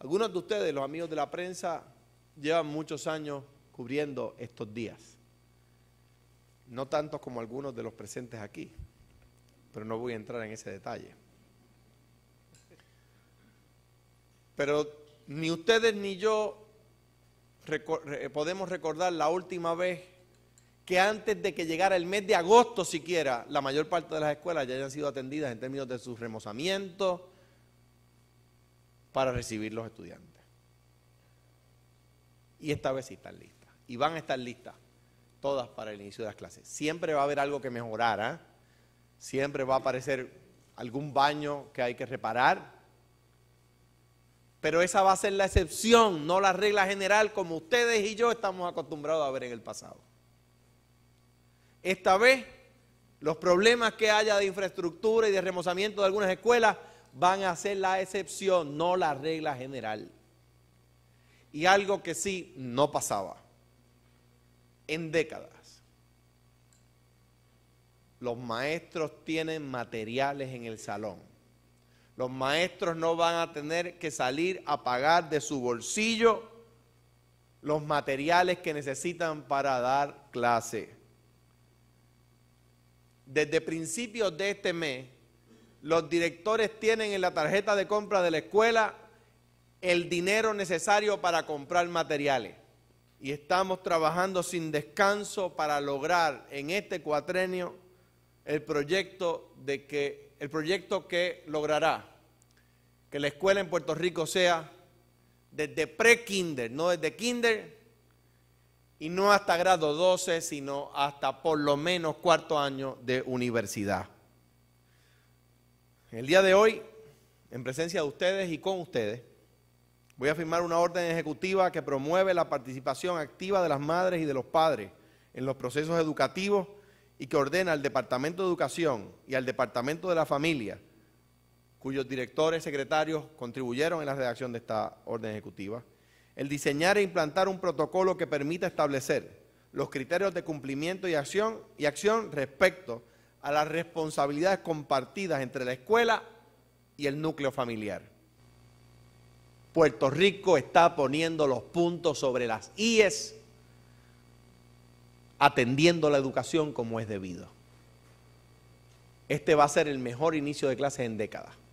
Algunos de ustedes, los amigos de la prensa, llevan muchos años cubriendo estos días. No tantos como algunos de los presentes aquí, pero no voy a entrar en ese detalle. Pero ni ustedes ni yo podemos recordar la última vez que antes de que llegara el mes de agosto siquiera, la mayor parte de las escuelas ya hayan sido atendidas en términos de sus remozamientos, para recibir los estudiantes. Y esta vez sí están listas. Y van a estar listas todas para el inicio de las clases. Siempre va a haber algo que mejorar. ¿ah? Siempre va a aparecer algún baño que hay que reparar. Pero esa va a ser la excepción, no la regla general como ustedes y yo estamos acostumbrados a ver en el pasado. Esta vez, los problemas que haya de infraestructura y de remozamiento de algunas escuelas van a ser la excepción, no la regla general. Y algo que sí no pasaba en décadas. Los maestros tienen materiales en el salón. Los maestros no van a tener que salir a pagar de su bolsillo los materiales que necesitan para dar clase. Desde principios de este mes los directores tienen en la tarjeta de compra de la escuela el dinero necesario para comprar materiales. Y estamos trabajando sin descanso para lograr en este cuatrenio el proyecto de que el proyecto que logrará que la escuela en Puerto Rico sea desde pre-kinder, no desde kinder y no hasta grado 12, sino hasta por lo menos cuarto año de universidad. En El día de hoy, en presencia de ustedes y con ustedes, voy a firmar una orden ejecutiva que promueve la participación activa de las madres y de los padres en los procesos educativos y que ordena al Departamento de Educación y al Departamento de la Familia, cuyos directores, secretarios contribuyeron en la redacción de esta orden ejecutiva, el diseñar e implantar un protocolo que permita establecer los criterios de cumplimiento y acción, y acción respecto a las responsabilidades compartidas entre la escuela y el núcleo familiar. Puerto Rico está poniendo los puntos sobre las IES, atendiendo la educación como es debido. Este va a ser el mejor inicio de clases en décadas.